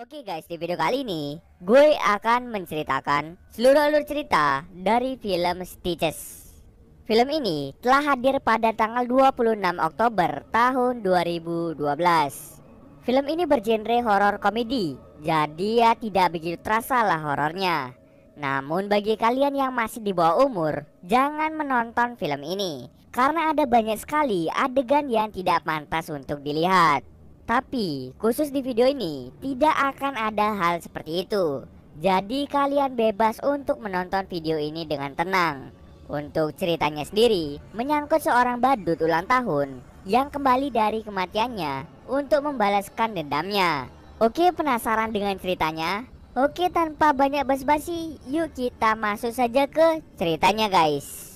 Oke guys, di video kali ini gue akan menceritakan seluruh alur cerita dari film Stitches. Film ini telah hadir pada tanggal 26 Oktober tahun 2012. Film ini bergenre horor komedi, jadi ya tidak begitu terasa lah horornya. Namun bagi kalian yang masih di bawah umur, jangan menonton film ini karena ada banyak sekali adegan yang tidak pantas untuk dilihat. Tapi khusus di video ini tidak akan ada hal seperti itu Jadi kalian bebas untuk menonton video ini dengan tenang Untuk ceritanya sendiri menyangkut seorang badut ulang tahun Yang kembali dari kematiannya untuk membalaskan dendamnya Oke penasaran dengan ceritanya? Oke tanpa banyak basa-basi yuk kita masuk saja ke ceritanya guys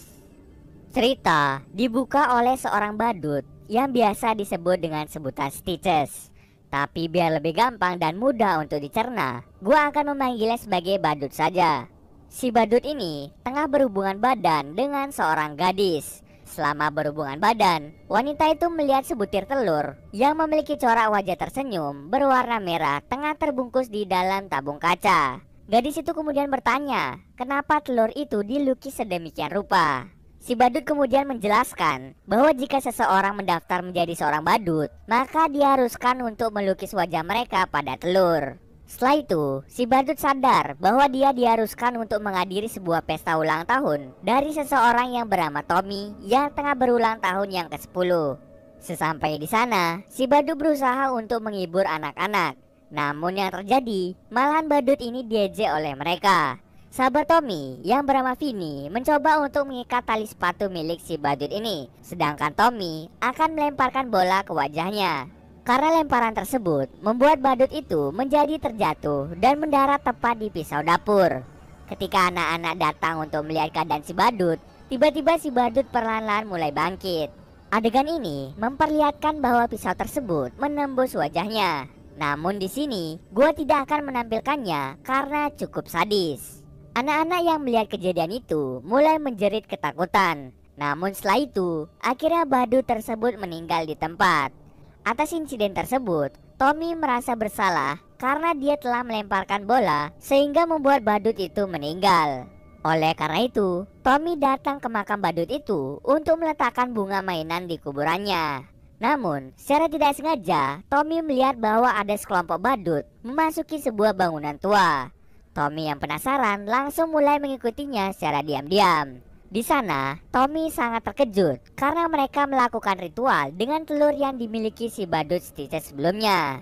Cerita dibuka oleh seorang badut yang biasa disebut dengan sebutan stitches. Tapi biar lebih gampang dan mudah untuk dicerna, gue akan memanggilnya sebagai badut saja. Si badut ini tengah berhubungan badan dengan seorang gadis. Selama berhubungan badan, wanita itu melihat sebutir telur yang memiliki corak wajah tersenyum berwarna merah tengah terbungkus di dalam tabung kaca. Gadis itu kemudian bertanya, kenapa telur itu dilukis sedemikian rupa? Si badut kemudian menjelaskan bahwa jika seseorang mendaftar menjadi seorang badut, maka diharuskan untuk melukis wajah mereka pada telur. Setelah itu, si badut sadar bahwa dia diharuskan untuk menghadiri sebuah pesta ulang tahun dari seseorang yang bernama Tommy yang tengah berulang tahun yang ke-10. Sesampai di sana, si badut berusaha untuk menghibur anak-anak. Namun yang terjadi, malahan badut ini diejek oleh mereka. Sahabat Tommy yang bernama Vini mencoba untuk mengikat tali sepatu milik si badut ini Sedangkan Tommy akan melemparkan bola ke wajahnya Karena lemparan tersebut membuat badut itu menjadi terjatuh dan mendarat tepat di pisau dapur Ketika anak-anak datang untuk melihat keadaan si badut Tiba-tiba si badut perlahan-lahan mulai bangkit Adegan ini memperlihatkan bahwa pisau tersebut menembus wajahnya namun di sini, gua tidak akan menampilkannya karena cukup sadis. Anak-anak yang melihat kejadian itu mulai menjerit ketakutan. Namun setelah itu, akhirnya Badu tersebut meninggal di tempat. Atas insiden tersebut, Tommy merasa bersalah karena dia telah melemparkan bola sehingga membuat Badut itu meninggal. Oleh karena itu, Tommy datang ke makam Badut itu untuk meletakkan bunga mainan di kuburannya. Namun, secara tidak sengaja, Tommy melihat bahwa ada sekelompok badut memasuki sebuah bangunan tua. Tommy yang penasaran langsung mulai mengikutinya secara diam-diam. Di sana, Tommy sangat terkejut karena mereka melakukan ritual dengan telur yang dimiliki si badut Stitches sebelumnya.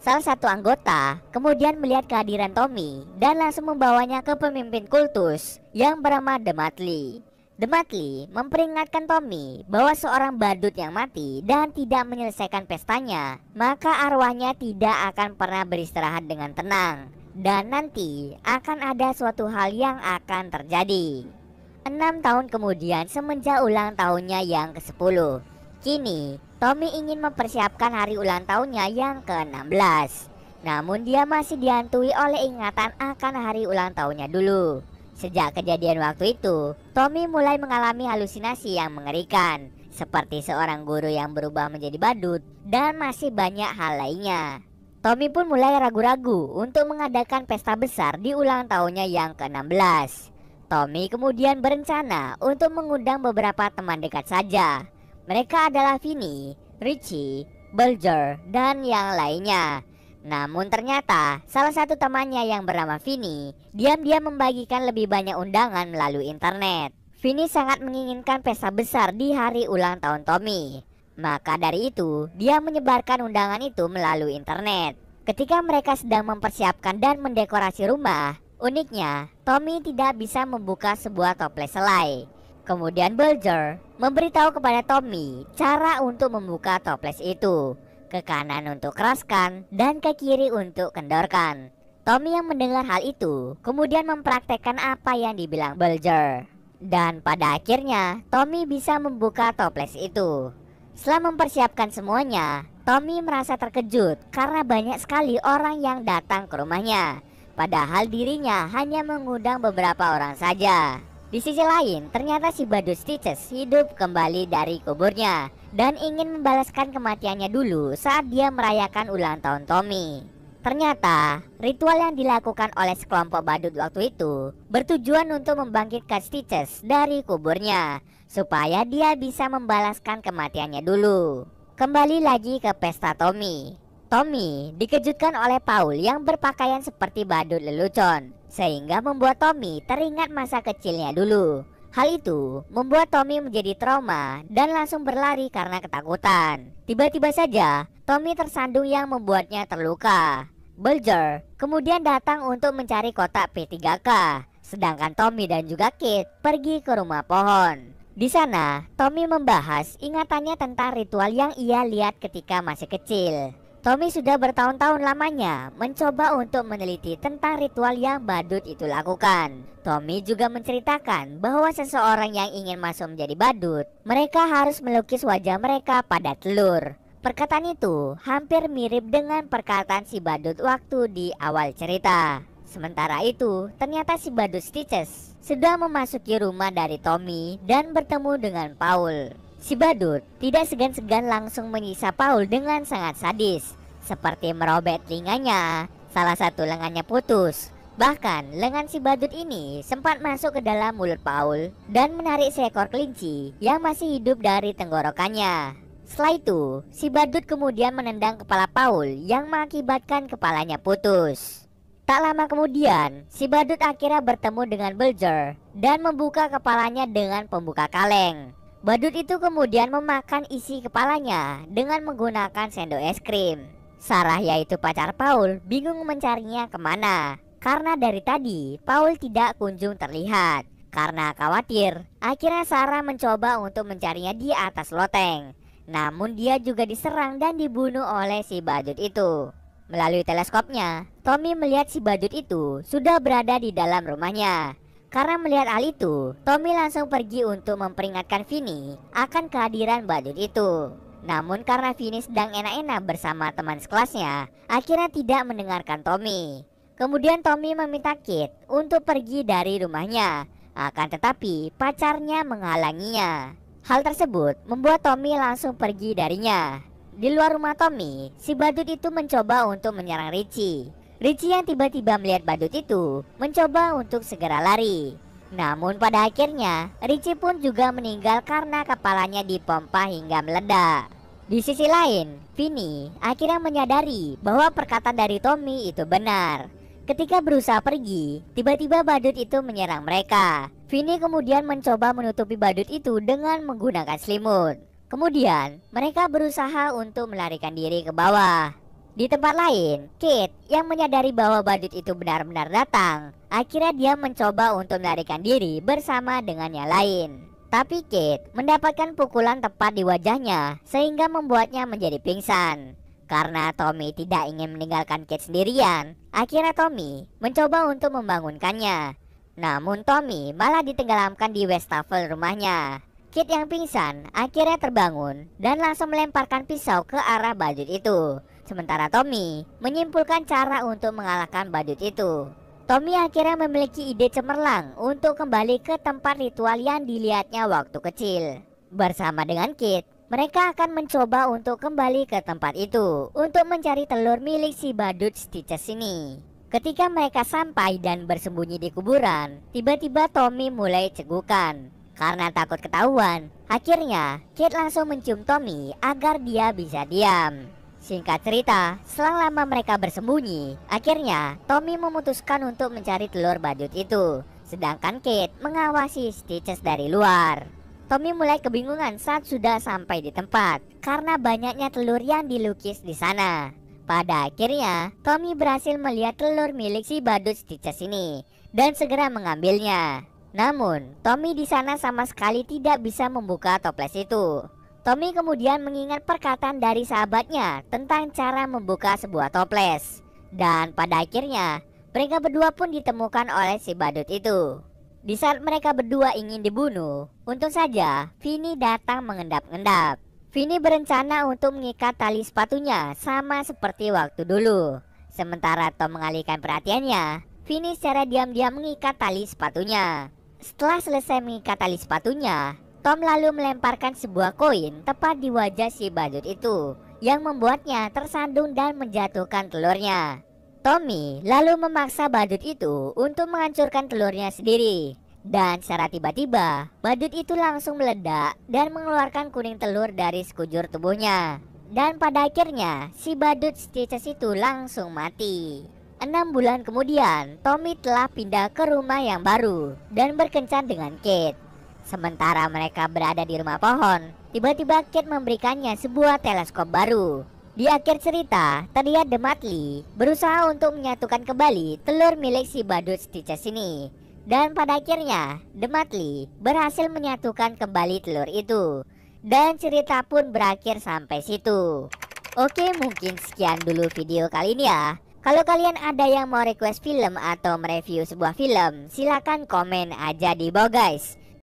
Salah satu anggota kemudian melihat kehadiran Tommy dan langsung membawanya ke pemimpin kultus yang bernama Dematli. Dematli memperingatkan Tommy bahwa seorang badut yang mati dan tidak menyelesaikan pestanya, maka arwahnya tidak akan pernah beristirahat dengan tenang dan nanti akan ada suatu hal yang akan terjadi. Enam tahun kemudian semenjak ulang tahunnya yang ke-10. Kini, Tommy ingin mempersiapkan hari ulang tahunnya yang ke-16. Namun dia masih dihantui oleh ingatan akan hari ulang tahunnya dulu. Sejak kejadian waktu itu, Tommy mulai mengalami halusinasi yang mengerikan, seperti seorang guru yang berubah menjadi badut dan masih banyak hal lainnya. Tommy pun mulai ragu-ragu untuk mengadakan pesta besar di ulang tahunnya yang ke-16. Tommy kemudian berencana untuk mengundang beberapa teman dekat saja. Mereka adalah Vini, Richie, Belger, dan yang lainnya. Namun ternyata salah satu temannya yang bernama Vini diam-diam membagikan lebih banyak undangan melalui internet. Vini sangat menginginkan pesta besar di hari ulang tahun Tommy. Maka dari itu, dia menyebarkan undangan itu melalui internet. Ketika mereka sedang mempersiapkan dan mendekorasi rumah, uniknya Tommy tidak bisa membuka sebuah toples selai. Kemudian Bulger memberitahu kepada Tommy cara untuk membuka toples itu. Ke kanan untuk keraskan dan ke kiri untuk kendorkan. Tommy yang mendengar hal itu kemudian mempraktekkan apa yang dibilang Bulger. Dan pada akhirnya Tommy bisa membuka toples itu. Setelah mempersiapkan semuanya, Tommy merasa terkejut karena banyak sekali orang yang datang ke rumahnya. Padahal dirinya hanya mengundang beberapa orang saja. Di sisi lain, ternyata si Badut Stitches hidup kembali dari kuburnya dan ingin membalaskan kematiannya dulu saat dia merayakan ulang tahun Tommy. Ternyata, ritual yang dilakukan oleh sekelompok badut waktu itu bertujuan untuk membangkitkan Stitches dari kuburnya supaya dia bisa membalaskan kematiannya dulu. Kembali lagi ke pesta Tommy. Tommy dikejutkan oleh Paul yang berpakaian seperti badut lelucon sehingga membuat Tommy teringat masa kecilnya dulu. Hal itu membuat Tommy menjadi trauma dan langsung berlari karena ketakutan. Tiba-tiba saja, Tommy tersandung yang membuatnya terluka. Bulger kemudian datang untuk mencari kotak P3K, sedangkan Tommy dan juga Kit pergi ke rumah pohon. Di sana, Tommy membahas ingatannya tentang ritual yang ia lihat ketika masih kecil. Tommy sudah bertahun-tahun lamanya mencoba untuk meneliti tentang ritual yang badut itu lakukan. Tommy juga menceritakan bahwa seseorang yang ingin masuk menjadi badut, mereka harus melukis wajah mereka pada telur Perkataan itu hampir mirip dengan perkataan si badut waktu di awal cerita. Sementara itu, ternyata si badut Stitches sedang memasuki rumah dari Tommy dan bertemu dengan Paul. Si badut tidak segan-segan langsung menyiksa Paul dengan sangat sadis, seperti merobek telinganya, salah satu lengannya putus. Bahkan lengan si badut ini sempat masuk ke dalam mulut Paul dan menarik seekor kelinci yang masih hidup dari tenggorokannya. Setelah itu, si badut kemudian menendang kepala Paul yang mengakibatkan kepalanya putus. Tak lama kemudian, si badut akhirnya bertemu dengan Belger dan membuka kepalanya dengan pembuka kaleng. Badut itu kemudian memakan isi kepalanya dengan menggunakan sendok es krim. Sarah yaitu pacar Paul bingung mencarinya kemana karena dari tadi Paul tidak kunjung terlihat. Karena khawatir, akhirnya Sarah mencoba untuk mencarinya di atas loteng. Namun dia juga diserang dan dibunuh oleh si badut itu. Melalui teleskopnya, Tommy melihat si badut itu sudah berada di dalam rumahnya. Karena melihat hal itu, Tommy langsung pergi untuk memperingatkan Vini akan kehadiran badut itu. Namun karena Vini sedang enak-enak bersama teman sekelasnya, akhirnya tidak mendengarkan Tommy. Kemudian Tommy meminta Kit untuk pergi dari rumahnya. Akan tetapi pacarnya menghalanginya. Hal tersebut membuat Tommy langsung pergi darinya. Di luar rumah Tommy, si badut itu mencoba untuk menyerang Richie. Richie yang tiba-tiba melihat badut itu mencoba untuk segera lari. Namun pada akhirnya, Richie pun juga meninggal karena kepalanya dipompa hingga meledak. Di sisi lain, Vinny akhirnya menyadari bahwa perkataan dari Tommy itu benar. Ketika berusaha pergi, tiba-tiba badut itu menyerang mereka. Vini kemudian mencoba menutupi badut itu dengan menggunakan selimut. Kemudian, mereka berusaha untuk melarikan diri ke bawah. Di tempat lain, Kate yang menyadari bahwa badut itu benar-benar datang, akhirnya dia mencoba untuk melarikan diri bersama dengan yang lain. Tapi Kate mendapatkan pukulan tepat di wajahnya sehingga membuatnya menjadi pingsan. Karena Tommy tidak ingin meninggalkan Kate sendirian, akhirnya Tommy mencoba untuk membangunkannya namun Tommy malah ditenggelamkan di wastafel rumahnya. Kit yang pingsan akhirnya terbangun dan langsung melemparkan pisau ke arah badut itu. Sementara Tommy menyimpulkan cara untuk mengalahkan badut itu. Tommy akhirnya memiliki ide cemerlang untuk kembali ke tempat ritual yang dilihatnya waktu kecil. Bersama dengan Kit, mereka akan mencoba untuk kembali ke tempat itu untuk mencari telur milik si badut Stitches ini. Ketika mereka sampai dan bersembunyi di kuburan, tiba-tiba Tommy mulai cegukan. Karena takut ketahuan, akhirnya Kate langsung mencium Tommy agar dia bisa diam. Singkat cerita, selang lama mereka bersembunyi, akhirnya Tommy memutuskan untuk mencari telur badut itu. Sedangkan Kate mengawasi Stitches dari luar. Tommy mulai kebingungan saat sudah sampai di tempat, karena banyaknya telur yang dilukis di sana. Pada akhirnya, Tommy berhasil melihat telur milik si badut Stitches ini dan segera mengambilnya. Namun, Tommy di sana sama sekali tidak bisa membuka toples itu. Tommy kemudian mengingat perkataan dari sahabatnya tentang cara membuka sebuah toples. Dan pada akhirnya, mereka berdua pun ditemukan oleh si badut itu. Di saat mereka berdua ingin dibunuh, untung saja Vini datang mengendap-endap. Vini berencana untuk mengikat tali sepatunya sama seperti waktu dulu. Sementara Tom mengalihkan perhatiannya, Vini secara diam-diam mengikat tali sepatunya. Setelah selesai mengikat tali sepatunya, Tom lalu melemparkan sebuah koin tepat di wajah si badut itu yang membuatnya tersandung dan menjatuhkan telurnya. Tommy lalu memaksa badut itu untuk menghancurkan telurnya sendiri dan secara tiba-tiba, badut itu langsung meledak dan mengeluarkan kuning telur dari sekujur tubuhnya. Dan pada akhirnya, si badut Stitches itu langsung mati. Enam bulan kemudian, Tommy telah pindah ke rumah yang baru dan berkencan dengan Kate. Sementara mereka berada di rumah pohon, tiba-tiba Kate memberikannya sebuah teleskop baru di akhir cerita, terlihat The Matley berusaha untuk menyatukan kembali telur milik si badut Stitches ini dan pada akhirnya, The Dematli berhasil menyatukan kembali telur itu. Dan cerita pun berakhir sampai situ. Oke, mungkin sekian dulu video kali ini ya. Kalau kalian ada yang mau request film atau mereview sebuah film, silahkan komen aja di bawah guys.